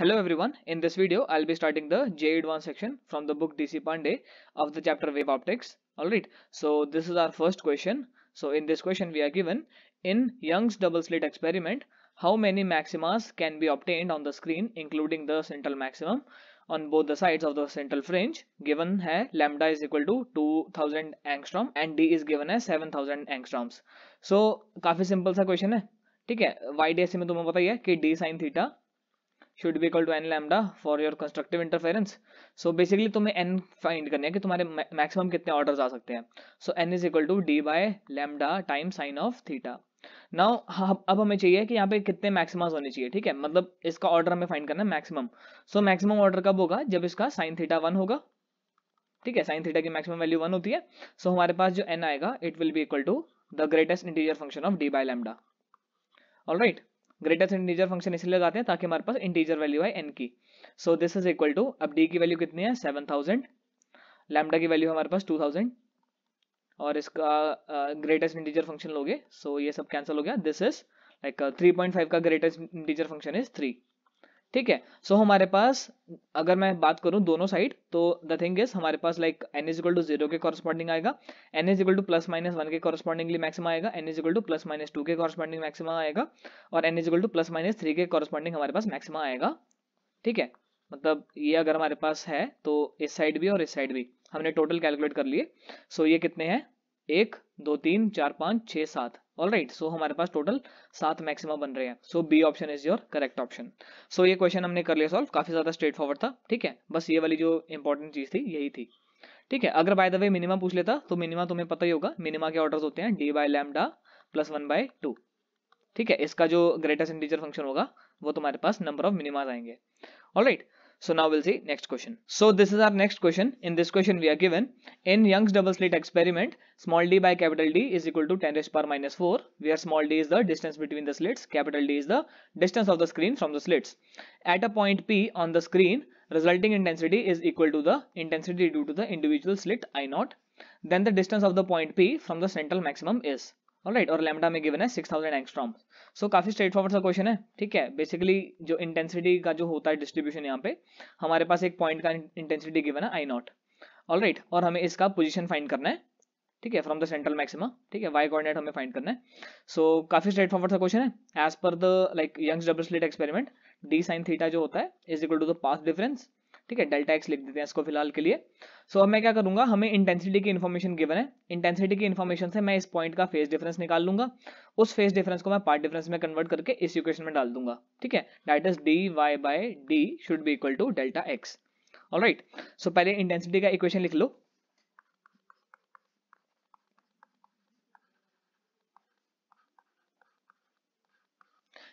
Hello everyone, in this video I'll be starting the J1 section from the book DC Pandey of the chapter Wave Optics. Alright, so this is our first question. So in this question we are given, in Young's double slit experiment, how many maximas can be obtained on the screen including the central maximum on both the sides of the central fringe given hai lambda is equal to 2000 angstrom and D is given as 7000 angstroms. So काफी simple सा question है ठीक है y D में तुम्हें पता ही है कि d sin theta should be equal to n lambda for your constructive interference. So basically तुम्हें n find करने है कि तुम्हारे maximum कितने orders आ सकते हैं. So n is equal to d by lambda times sine of theta. Now अब हमें चाहिए कि यहाँ पे कितने maximas होने चाहिए ठीक है मतलब इसका order हमें find करना है maximum. So maximum order कब होगा जब इसका sin theta वन होगा ठीक है sin theta की maximum value वन होती है. So हमारे पास जो n आएगा it will be equal to the greatest integer function of d by lambda. All right. Greater than integer function इसलिए लगाते हैं ताकि हमारे पास इंटीजर वैल्यू है एन की so this is equal to अब डी की वैल्यू कितनी है सेवन थाउजेंड लैमडा की वैल्यू हमारे पास टू थाउजेंड और इसका ग्रेटेस्ट इंटीजर फंक्शन लोगे सो ये सब कैंसिल हो गया this is like three point five का greatest integer function is three ठीक है सो so, हमारे पास अगर मैं बात करूं दोनों साइड तो द थिंग इज हमारे पास like n is equal to zero के कॉरस्पॉन्डिंग आएगा n is equal to plus minus one के कॉरस्पॉन्डिंगली मैक्सिम आएगा n is equal to plus minus two के कॉरस्पॉन्डिंग मैक्सिम आएगा और n is equal to plus minus three के corresponding हमारे पास मैक्सिम आएगा ठीक है मतलब ये अगर हमारे पास है तो इस साइड भी और इस साइड भी हमने टोटल कैलकुलेट कर लिए सो so, ये कितने हैं एक दो तीन चार पाँच छः सात ऑल राइट सो हमारे पास टोटल सात मैक्सिमम बन रहे हैं so B option is your correct option so ये क्वेश्चन हमने कर लिया सॉल्व काफी ज्यादा स्ट्रेट फॉरवर्ड था ठीक है बस ये वाली जो इंपॉर्टेंट चीज थी यही थी ठीक है अगर बाय द वे मिनिमम पूछ लेता तो मिनिमम तुम्हें पता ही होगा मिनिमा के ऑर्डर होते हैं d by lambda plus one by two ठीक है इसका जो ग्रेटेस्ट इंटीजर फंक्शन होगा वो तुम्हारे पास नंबर ऑफ मिनिमाज आएंगे all right right. So now we'll see next question. So this is our next question. In this question we are given in Young's double slit experiment small d by capital D is equal to 10 raised power minus 4 where small d is the distance between the slits capital D is the distance of the screen from the slits. At a point P on the screen resulting intensity is equal to the intensity due to the individual slit I naught then the distance of the point P from the central maximum is. Right और lambda में given है six thousand angstrom so काफी straight forward सा question है ठीक है basically जो intensity का जो होता है डिस्ट्रीब्यूशन यहाँ पे हमारे पास एक पॉइंट का इंटेंसिटी गिवन है आई नॉट ऑल राइट और हमें इसका पोजिशन फाइंड करना है ठीक है फ्रॉम द सेंट्रल मैक्सिमा ठीक है वाई कॉर्डिनेट हमें फाइंड करना है सो so, काफी स्ट्रेट फॉरवर्ड सा क्वेश्चन है as per the like Young's double slit experiment d sine theta जो होता है is equal to the path difference ठीक है डेल्टा एक्स लिख देते हैं इसको फिलहाल के लिए सो so, अब मैं क्या करूंगा हमें इंटेंसिटी की इन्फॉर्मेशन गिवन है इंटेंसिटी की इन्फॉर्मेशन से मैं इस पॉइंट का फेस डिफरेंस निकाल लूंगा उस फेस डिफरेंस को मैं पार्ट डिफरेंस में कन्वर्ट करके इस इक्वेशन में डाल दूंगा ठीक है that is D Y by D should be equal to delta x all right so पहले इंटेंसिटी का इक्वेशन लिख लो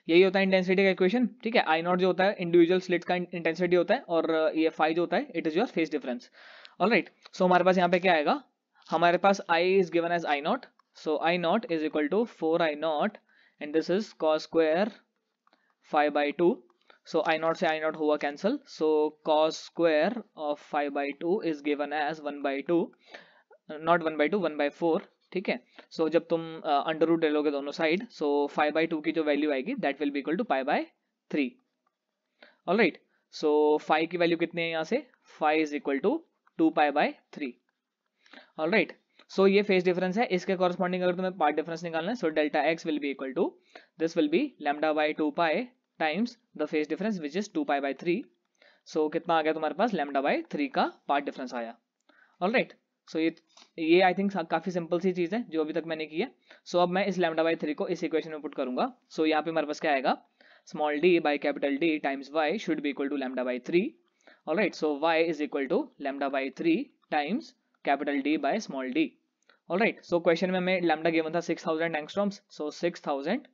यही होता है इंटेंसिटी का इक्वेशन ठीक है आई नॉट जो होता है इंडिविजुअल स्लिट का इंटेंसिटी होता है और uh, ये फाइव जो होता है it is your phase difference all right so हमारे पास यहाँ पे क्या आएगा हमारे पास I is given as I not so I nought is equal to four I not and this is cos square phi by two so I nought से I nought हुआ cancel so cos square of phi by two is given as one by two not one by two one by four ठीक है so so, जब तुम under root ले लोगे दोनों side so phi by two की जो वैल्यू आएगी that will be equal to phi by three all right so phi की वैल्यू कितनी है यहाँ से phi is equal to two pi by three all right so ये फेस डिफरेंस है इसके कॉरस्पॉन्डिंग अगर तुम्हें पार्ट डिफरेंस निकालना है so delta x will be equal to this will be lambda by two pi times the phase difference which is two pi by three so कितना आ गया तुम्हारे पास लेमडा बाई थ्री का पार्ट डिफरेंस आया all right right. So so, ये ये I think काफी सिंपल सी चीज है जो अभी तक मैंने की है सो so, अब मैं इस लेमडा बाई थ्री को इस इक्वेशन में पुट करूंगा सो so, यहाँ पे हमारे पास क्या आएगा small d by capital D times y should be equal to lambda by three all right so Y is equal to lambda by three times capital D by small D all right so question में हमें lambda given था six thousand angstroms so six thousand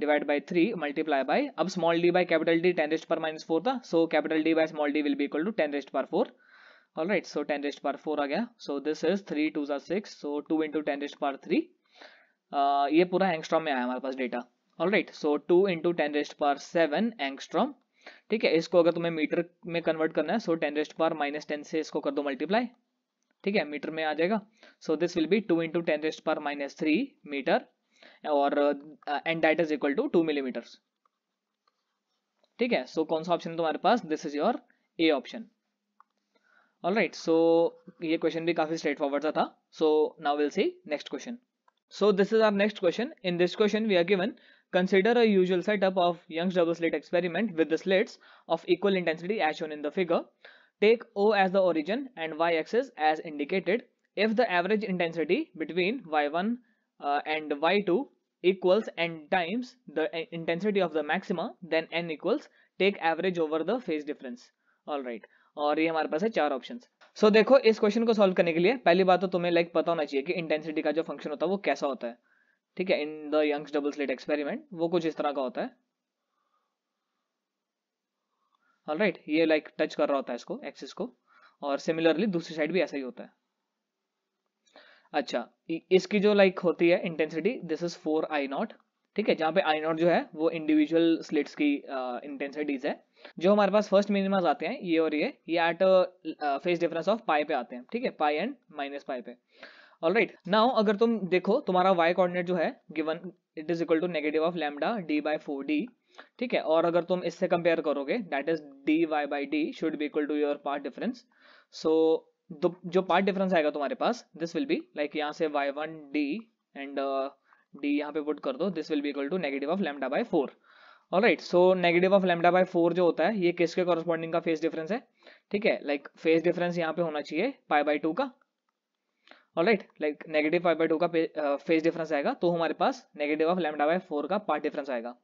divide by three multiply by अब small d by capital D ten raised power minus four था so capital D by small d will be equal to ten raised power four all right so ten raised power four आ गया so this is three two सा six so two into ten raised power three ये पूरा angstrom में आया हमारे पास data all right so two into ten raised power seven angstrom ठीक है इसको अगर तुम्हें मीटर में कन्वर्ट करना है so ten raised power minus ten से इसको कर दो मल्टीप्लाई ठीक है मीटर में आ जाएगा so this will be two into ten raised power minus three metre और एंड डाइट is equal to two millimetre ठीक है सो so, कौन सा ऑप्शन है तुम्हारे पास this is your A option All right, so, ये question भी काफी स्ट्रेट फॉरवर्ड सा था so now will see next question so this is our next question in this question we are Consider a usual setup of Young's double slit experiment with the slits of equal intensity as shown in the figure. Take O as the origin and y-axis as indicated. If the average intensity between y1 uh, and y2 equals n times the uh, intensity of the maxima, then n equals take average over the phase difference. Alright, और ये हमारे पास है चार option so so, देखो इस question को solve करने के लिए पहली बात तो तुम्हें लाइक पता होना चाहिए कि इंटेंसिटी का जो फंक्शन होता है वो कैसा होता है ठीक है in the Young's double slit experiment वो कुछ इस तरह का होता है ऑल right, ये लाइक like, टच कर रहा होता है इसको एक्सिस को और सिमिलरली दूसरी साइड भी ऐसा ही होता है अच्छा इसकी जो लाइक like होती है intensity this is four I nought ठीक है जहां पे आई नॉट जो है वो इंडिविजुअल स्लिट्स की इंटेंसिटीज uh, है जो हमारे पास फर्स्ट मिनिमम आते हैं ये और ये ये at phase difference of pi पे आते हैं ठीक है पाई एंड माइनस पाई पे ऑल राइट नाउ अगर तुम देखो तुम्हारा वाई कॉर्डिनेट जो है given it is equal to negative of lambda D by four D ठीक है और अगर तुम इससे कंपेयर करोगे that is D Y by D should be equal to your path difference so जो पार्ट डिफरेंस आएगा तुम्हारे पास दिस विल बी लाइक यहाँ से Y one D and D यहाँ पे पुट कर दो this will be equal to negative of lambda by four और right so negative of lambda by four जो होता है ये किसके कॉरस्पॉन्डिंग का फेस डिफरेंस है ठीक है लाइक फेस डिफरेंस यहाँ पे होना चाहिए पाई बाई टू का और right like negative pi by two का फेस uh, डिफरेंस आएगा तो हमारे पास negative of lambda by four का पार्ट डिफरेंस आएगा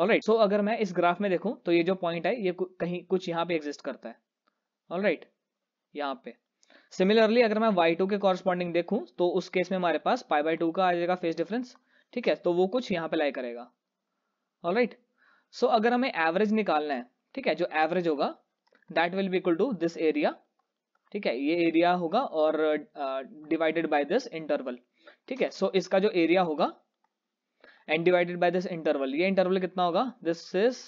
और राइट सो अगर मैं इस ग्राफ में देखूँ तो ये जो पॉइंट है ये कहीं कुछ यहाँ पे एग्जिस्ट करता है ऑल राइट यहाँ पे सिमिलरली अगर मैं वाई टू के कॉरस्पॉन्डिंग देखूँ तो उस केस में हमारे पास पाई बाई टू का आ जाएगा फेस डिफरेंस ठीक है तो वो कुछ यहाँ पे लाई करेगा all right right, so so, अगर हमें एवरेज निकालना है ठीक है जो एवरेज होगा that will be equal to this area ठीक है ये एरिया होगा और डिवाइडेड बाय दिस इंटरवल ठीक है सो so, इसका जो एरिया होगा and divided by this interval ये इंटरवल कितना होगा this is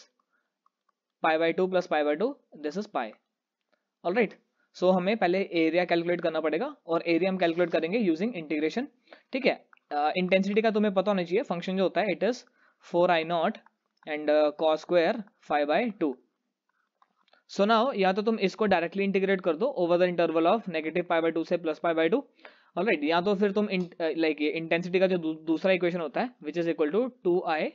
pi by two plus pi by two this is pi all right so हमें पहले एरिया कैलकुलेट करना पड़ेगा और एरिया हम कैलकुलेट करेंगे यूजिंग इंटीग्रेशन ठीक है इंटेंसिटी uh, का तुम्हें पता होना चाहिए फंक्शन जो होता है it is four I not and cos square phi by two so ना या तो तुम इसको डायरेक्टली इंटीग्रेट कर दो over the interval of negative pi by two से प्लस फाइव बाई टू और राइट या तो फिर तुम लाइक इंटेंसिटी uh, का जो दूसरा इक्वेशन होता है which is equal to two I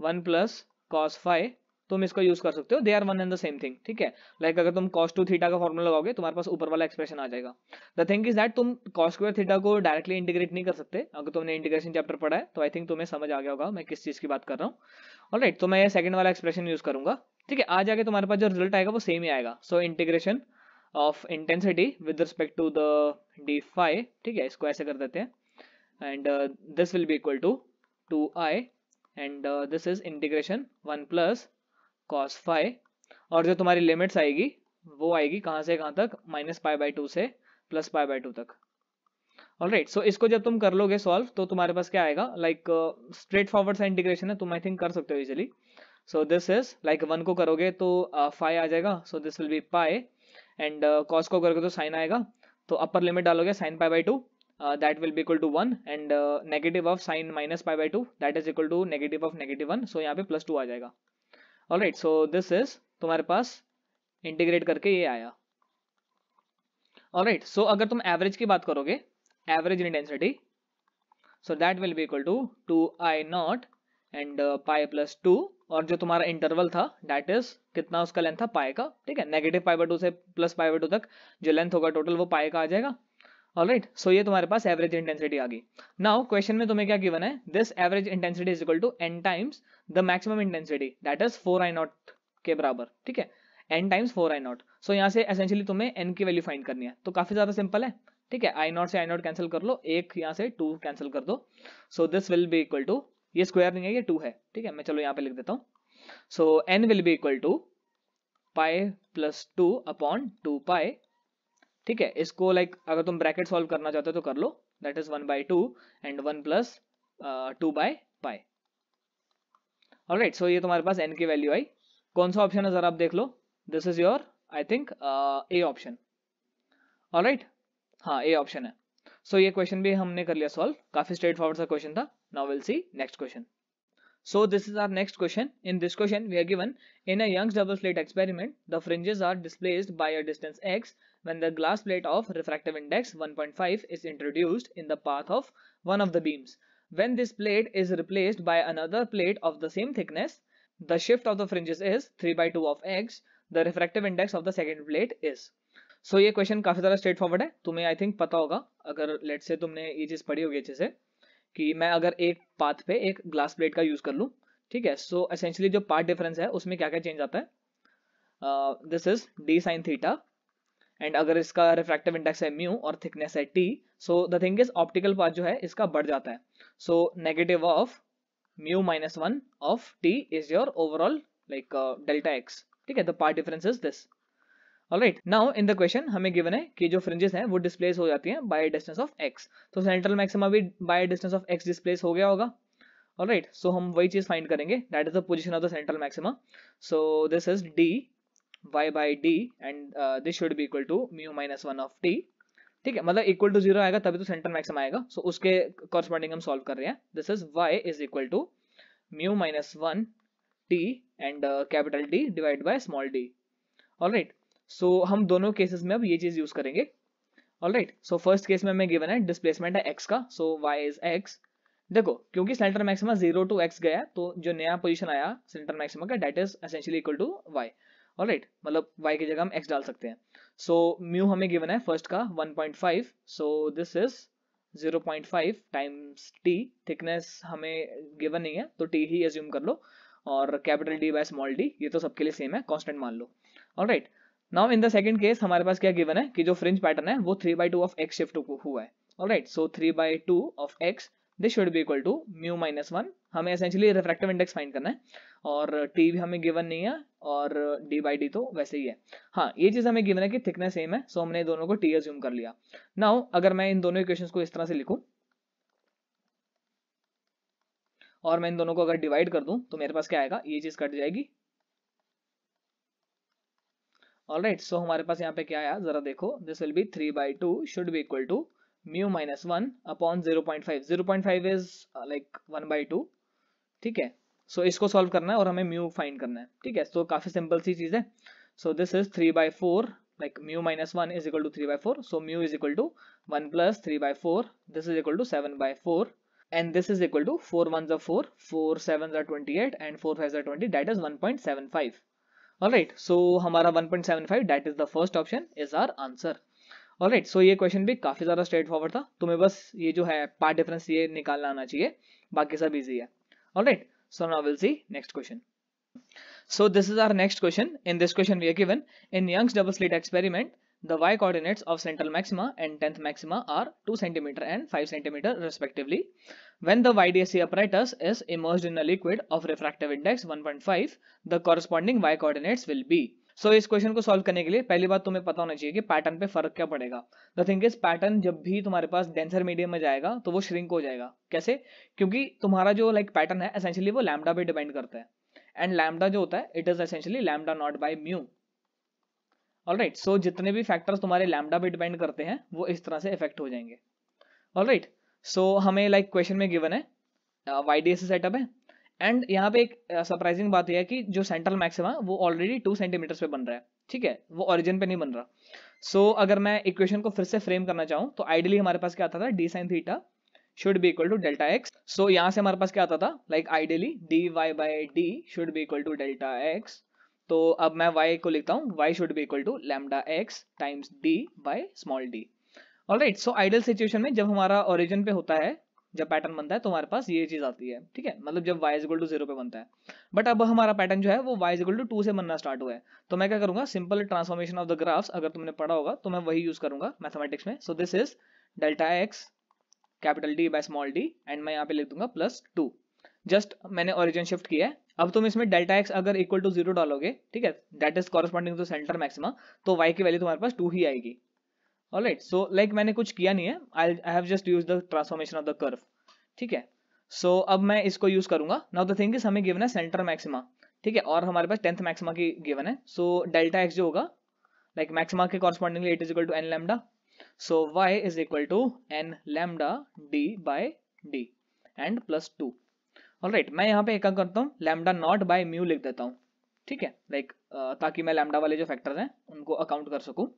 one plus cos phi तुम इसको यूज कर सकते हो they are one and the same thing ठीक है लाइक like अगर तुम कॉस टू थीटा का फॉर्मूला लगाओगे तुम्हारे पास ऊपर वाला एक्सप्रेशन आ जाएगा द थिंग इज दैट तुम कॉस स्क्वायर थीटा को डायरेक्टली इंटीग्रेट नहीं कर सकते अगर तुमने इंटीग्रेशन चैप्टर पढ़ा है तो आई थिंक तुम्हें समझ आ गया होगा मैं किस चीज की बात कर रहा हूँ राइट तो मैं सेकंड वाला एक्सप्रेशन यूज करूंगा ठीक है आज आगे तुम्हारे पास जो रिजल्ट आएगा वो सेम ही आएगा so integration of intensity with respect to the D phi ठीक है इसको ऐसे कर देते हैं and this will be equal to two I and this is integration one plus cos phi और जो तुम्हारी लिमिट्स आएगी वो आएगी कहाँ से कहाँ तक माइनस पाई बाई टू से प्लस पाई बाई टू तक ऑल राइट सो इसको जब तुम कर लोगे सॉल्व तो तुम्हारे पास क्या आएगा लाइक स्ट्रेट फॉरवर्ड सा इंटीग्रेशन है तुम आई थिंक कर सकते हो easily so this is like one को करोगे तो फाइव uh, आ जाएगा so this will be pi and cos को करोगे तो साइन आएगा तो अपर लिमिट डालोगे sine pi by two that will be equal to one and negative of sine minus pi by two that is equal to negative of negative one so यहाँ पे plus two आ जाएगा right so this is तुम्हारे पास integrate करके ये आया right so अगर तुम average की बात करोगे average intensity so that will be equal to two I not and pi plus two और जो तुम्हारा इंटरवल था दैट इज कितना उसका लेंथ था पाए का ठीक है नेगेटिव पाई बाई टू से प्लस पाई बाई टू तक जो लेंथ होगा टोटल वो पाए का आ जाएगा ऑल राइट सो ये तुम्हारे पास एवरेज इंटेंसिटी आ गई नाउ क्वेश्चन में तुम्हें क्या गिवन है this average intensity is equal to N times the maximum intensity that is four I naught के बराबर ठीक है N times four I not so यहाँ से एसेंशियली तुम्हें एन की वैल्यू फाइंड करनी है तो काफी ज्यादा सिंपल है ठीक है आई नॉट से आई नॉट कैंसिल कर लो एक यहाँ से टू कैंसिल कर दो so this will be equal to ये स्क्वायर नहीं है ये टू है ठीक है मैं चलो यहाँ पे लिख देता हूँ so N will be equal to pi plus two upon two pi ठीक है इसको लाइक like, अगर तुम ब्रैकेट सॉल्व करना चाहते हो तो कर लो that is one by two and one plus two by pi और राइट सो ये तुम्हारे पास एन की वैल्यू आई कौन सा ऑप्शन है जरा आप देख लो this is your I think A option all right हाँ ए ऑप्शन है सो so, ये क्वेश्चन भी हमने कर लिया सॉल्व काफी स्ट्रेट फॉरवर्ड सा क्वेश्चन था now will see next question So this is our next question. In this question, we are given in a Young's double slit experiment, the fringes are displaced by a distance x when the glass plate of refractive index 1.5 is introduced in the path of one of the beams. When this plate is replaced by another plate of the same thickness, the shift of the fringes is 3 by 2 of x, the refractive index of the second plate is. so, ये question काफी ज्यादा straight forward है तुम्हें I think पता होगा अगर late से तुमने ये चीज पढ़ी होगी अच्छे से कि मैं अगर एक पाथ पे एक ग्लास प्लेट का यूज कर लूँ ठीक है सो so, एसेंशियली जो पार्ट डिफरेंस है उसमें क्या क्या चेंज आता है this is D sine theta and अगर इसका रिफ्रैक्टिव इंडेक्स है म्यू और थिकनेस है T so the thing is optical path जो है इसका बढ़ जाता है so negative of mu minus one of T is your overall like delta X ठीक है the path difference is this all right now in the question हमें given है कि जो फ्रिजेस हैं वो डिस्प्लेस हो जाती हैं बाय डिस्टेंस ऑफ एक्स तो सेंट्रल मैक्सिमा भी by distance of X displace हो गया होगा राइट सो right, so हम वही चीज फाइंड करेंगे that is the position of the central maxima so this is D y by d and uh, this should be equal to mu minus 1 of t ठीक है मतलब equal to zero आएगा तभी तो सेंटर मैक्सिमम आएगा so so, उसके corresponding हम solve कर रहे हैं this is y is equal to mu minus one T and capital D divide by small D all so हम दोनों केसेस में अब ये चीज यूज करेंगे all right so first case में हमें गिवन है डिस्प्लेसमेंट है x का so so, y is x देखो क्योंकि center maximum zero to X गया तो जो नया पोजीशन आया सेंटर मैक्सिमम का that is essentially equal to Y all right मतलब वाई की जगह हम एक्स डाल सकते हैं सो so, म्यू हमें गिवन है फर्स्ट का 1.5 so this is 0.5 times T thickness हमें गिवन नहीं है तो टी ही एज्यूम कर लो और capital D by small D ये तो सबके लिए सेम है कांस्टेंट मान लो और right now in the second case हमारे पास क्या गिवन है कि जो फ्रिंज पैटर्न है वो three by two of X shift हुआ है all right so three by two of X this should be equal to mu minus one हमें एसेंशियली रिफ्रैक्टिव इंडेक्स फाइंड करना है और टी भी हमें गिवन नहीं है और डी बाई डी तो वैसे ही है हाँ ये चीज़ हमें गिवन है कि थिकनेस सेम है सो हमने दोनों को टी एज्यूम कर लिया नाउ अगर मैं इन दोनों इक्वेशन को इस तरह से लिखू और मैं इन दोनों को अगर डिवाइड कर दूं तो मेरे पास क्या आएगा ये चीज़ कट जाएगी ऑल राइट सो हमारे पास यहाँ पे क्या आया जरा देखो this will be three by two should be equal to mu minus one upon zero point five zero point five is like one by two ठीक है सो so, इसको सॉल्व करना है और हमें म्यू फाइंड करना है ठीक है सो so, काफी सिंपल सी चीज है so this is three by four like mu minus one is equal to three by four so mu is equal to one plus three by four this is equal to seven by four and this is equal to four one जो four four seven जो twenty eight and four five जो twenty that is one point seven five right so हमारा one point seven five date is the first option is our answer all right so ये question भी काफी ज्यादा straight forward था तुम्हें बस ये जो है पार्ट डिफरेंस ये निकालना आना चाहिए बाकी सब इजी है all right so now will see next question so this is our next question in this question we are given in Young's double slit experiment the Y coordinates of central maxima and tenth maxima are two centimetre and five centimetre respectively when the Y D S is immerse in a liquid of refractive index one point five the corresponding Y coordinates will be so so, इस question को solve करने के लिए पहली बात तुम्हें पता होना चाहिए कि पैटर्न पे फर्क क्या पड़ेगा द थिंग इज पैटर्न जब भी तुम्हारे पास डेंसर मीडियम में जाएगा तो वो श्रिंक हो जाएगा कैसे क्योंकि तुम्हारा जो लाइक like, पैटर्न है एसेंशियली वो लैमडा पे डिपेंड करता है एंड लैमडा जो होता है it is essentially lambda naught by mu all right so जितने भी फैक्टर्स तुम्हारे लैमडा पे डिपेंड करते हैं वो इस तरह से इफेक्ट हो जाएंगे ऑल राइट सो हमें लाइक like, क्वेश्चन में गिवन है वाई डी सेटअप है एंड यहाँ पे एक सरप्राइजिंग uh, बात यह है कि जो सेंट्रल मैक्सिमा वो ऑलरेडी टू सेंटीमीटर्स पे बन रहा है ठीक है वो ऑरिजिन पे नहीं बन रहा सो so, अगर मैं इक्वेशन को फिर से फ्रेम करना चाहूँ तो आइडियली हमारे पास क्या आता था D sine theta should be equal to delta X so यहाँ से हमारे पास क्या आता था like ideally D Y by D should be equal to delta X तो अब मैं y को लिखता हूँ y should be equal to lambda X times D by small D all right so ideal situation में जब हमारा ओरिजिन पे होता है जब पैटर्न बनता है तो हमारे पास ये चीज आती है ठीक है मतलब जब वाई इजगल टू जीरो पे बनता है बट अब हमारा पैटर्न जो है वो वाई इजगल टू टू से बनना स्टार्ट हुआ है तो मैं क्या करूंगा simple transformation of the graphs अगर तुमने पढ़ा होगा तो मैं वही यूज करूंगा मैथमेटिक्स में so this is delta X capital D by small D and मैं यहाँ पे लिख दूंगा प्लस टू जस्ट मैंने ओरिजिन शिफ्ट किया है अब तुम इसमें डेल्टा एक्स अगर इक्वल टू जीरो डालोगे ठीक है that is corresponding to centre maxima तो वाई की वैल्यू तुम्हारे पास टू ही आएगी ऑलराइट सो लाइक मैंने कुछ किया नहीं है I I have just use the transformation of the curve ठीक है सो so, अब मैं इसको यूज करूंगा नाउ द थिंग इज हमें गिवन है सेंटर मैक्सिमा ठीक है और हमारे पास टेंथ मैक्सिमा की गिवन है सो डेल्टा एक्स जो होगा लाइक मैक्सिमा के correspondingly it is equal to N lambda so Y is equal to N lambda D by D and plus to all right मैं यहाँ पे एक काम करता हूँ लेमडा नॉट बाय म्यू लिख देता हूँ ठीक है लाइक like, ताकि मैं लेमडा वाले जो फैक्टर हैं उनको अकाउंट कर सकूँ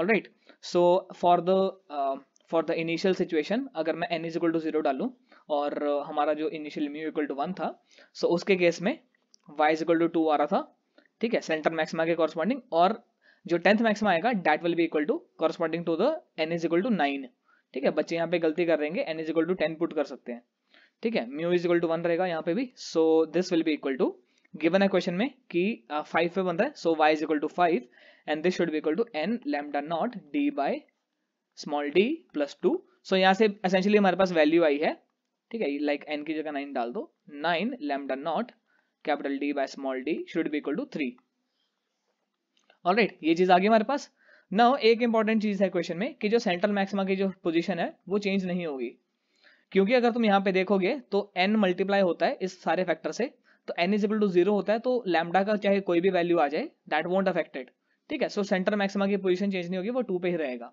all right so for the uh, for the initial situation अगर मैं N is equal to zero डालूँ और uh, हमारा जो initial mu equal to one था सो so उसके केस में वाई इक्वल टू टू आ रहा था ठीक है सेंटर मैक्सिमा के कॉरस्पॉन्डिंग और जो टेंथ मैक्सिमा आएगा that will be equal to corresponding to the N is equal to nine ठीक है बच्चे यहाँ पे गलती कर रहेंगे N is equal to ten put कर सकते हैं ठीक है mu is equal to one रहेगा यहाँ पे भी so this will be equal to given है क्वेश्चन में कि फाइव uh, पे बन रहा है so Y is equal to five and this should be equal to n lambda not d by small d plus 2 so yahan se essentially hamare paas value aayi hai theek hai like n ki जगह nine डाल दो nine lambda not capital d by small d should be equal to 3 all right ye cheez आ गई हमारे पास ek एक cheez चीज है question में jo जो सेंट्रल मैक्सिमा की जो hai है वो चेंज नहीं होगी क्योंकि अगर तुम यहाँ पे देखोगे तो एन मल्टीप्लाई होता है इस सारे फैक्टर से तो एन इक्वल टू जीरो होता है तो लैमडा का चाहे कोई भी वैल्यू आ जाए दैट वोट अफेक्टेड ठीक है सो सेंटर मैक्सिमा की पोजीशन चेंज नहीं होगी वो टू पे ही रहेगा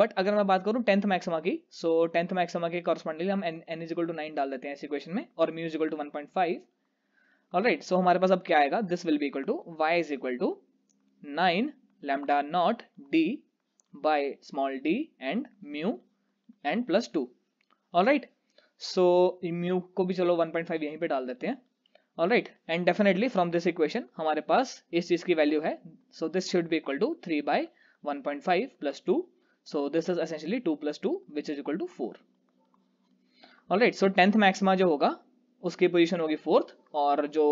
बट अगर मैं बात करूं टेंथ मैक्सिमा की सो टेंथ मैक्सिमा के कॉरस्पॉन्डिंग हम N N is equal to nine डाल देते हैं इस इक्वेशन में और mu is equal to one point five all right so हमारे पास अब क्या आएगा this will be equal to Y is equal to nine lambda not D by small D and mu and plus two और right so mu को भी चलो one point five यहीं पर डाल देते हैं all right and definitely from this equation हमारे पास इस चीज की वैल्यू है so this should be equal to three by one point five plus two so this is essentially two plus two which is equal to four all right so tenth maxima जो होगा उसकी पोजिशन होगी fourth और जो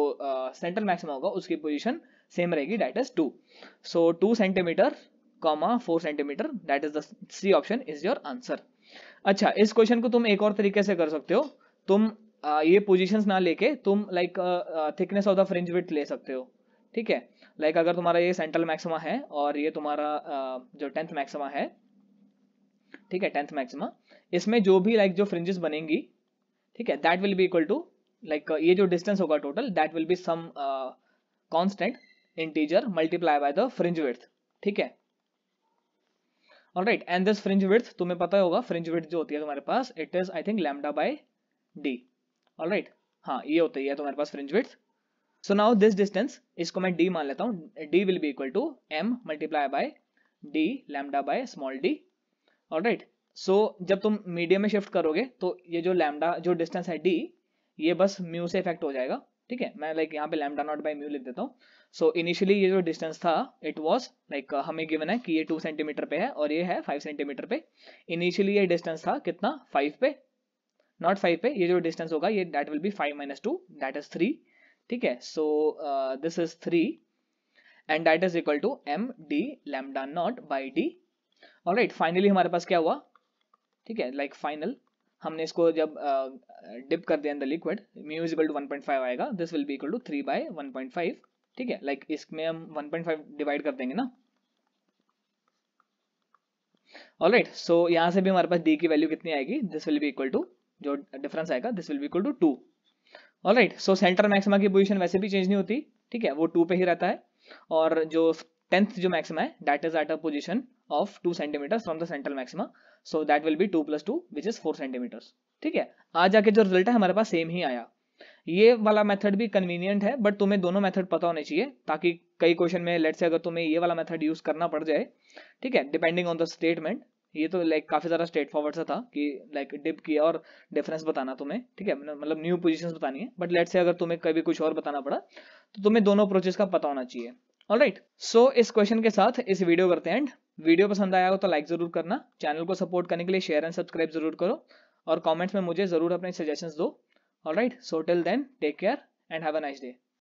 central uh, maxima होगा उसकी position same रहेगी that is two so two centimetre comma four centimetre that is the C option is your answer अच्छा इस क्वेश्चन को तुम एक और तरीके से कर सकते हो तुम ये पोजीशंस ना लेके तुम like thickness of the fringe width ले सकते हो ठीक है लाइक अगर तुम्हारा ये सेंट्रल मैक्सिमा है और ये तुम्हारा जो टेंथ मैक्सिमा है ठीक है टेंथ मैक्सिमा इसमें जो भी लाइक जो फ्रिंजेस बनेंगी ठीक है that will be equal to like ये जो डिस्टेंस होगा total that will be some constant integer multiply by the fringe width ठीक है all right and this fringe width तुम्हें पता होगा फ्रिंज विथ जो होती है तुम्हारे पास it is I think lambda by D all right हाँ ये होती है तुम्हारे तो पास fringe width so now this distance इसको मैं डी मान लेता हूँ D will be equal to M multiply by D lambda by small D all right so जब तुम मीडियम में शिफ्ट करोगे तो ये जो लैमडा जो डिस्टेंस है डी ये बस म्यू से इफेक्ट हो जाएगा ठीक है मैं लाइक like यहाँ पे लैमडा नॉट बाय म्यू लिख देता हूँ सो इनिशियली ये जो डिस्टेंस था इट वॉज लाइक हमें गिवन है कि ये टू सेंटीमीटर पे है और ये है फाइव सेंटीमीटर पे इनिशियली ये डिस्टेंस था कितना फाइव पे नॉट फाइव पे ये जो डिस्टेंस होगा ये that will be five minus two that is three ठीक है so this is three and that is equal to M D lambda not by D all right finally हमारे पास क्या हुआ ठीक है लाइक like फाइनल हमने इसको जब डिप uh, कर दिया अंदर liquid mu is equal to five आएगा this will be equal to one by five ठीक है लाइक like इसमें हम वन पॉइंट फाइव डिवाइड कर देंगे ना ऑलराइट सो right, so से भी हमारे पास डी की वैल्यू कितनी आएगी this will be equal to जो डिफरेंस आएगा this will equal to two all right so centre maxima की पोजिशन वैसे भी चेंज नहीं होती ठीक है वो टू पे ही रहता है और जो टेंथ जो मैक्सिमा है that is at a position of two centimetre from the central maxima so that will be two plus two which is four centimetre ठीक है आज जाके जो रिजल्ट है हमारे पास सेम ही आया ये वाला मेथड भी कन्वीनियंट है बट तुम्हें दोनों मेथड पता होने चाहिए ताकि कई क्वेश्चन में लेट से अगर तुम्हें ये वाला मेथड यूज करना पड़ जाए ठीक है डिपेंडिंग ऑन द स्टेटमेंट ये तो लाइक काफी सारा स्ट्रेट फॉरवर्ड सा था कि लाइक डिप किया और डिफरेंस बताना तुम्हें ठीक है मतलब न्यू मतलब पोजिशन बतानी है बट लेट से अगर तुम्हें कभी कुछ और बताना पड़ा तो तुम्हें दोनों अप्रोचेस का पता होना चाहिए ऑल राइट सो इस क्वेश्चन के साथ इस वीडियो करते हैं एंड वीडियो पसंद आया हो तो लाइक जरूर करना चैनल को सपोर्ट करने के लिए शेयर एंड सब्सक्राइब जरूर करो और कॉमेंट्स में मुझे जरूर अपने सजेशन दो all right so till then take care and have a nice day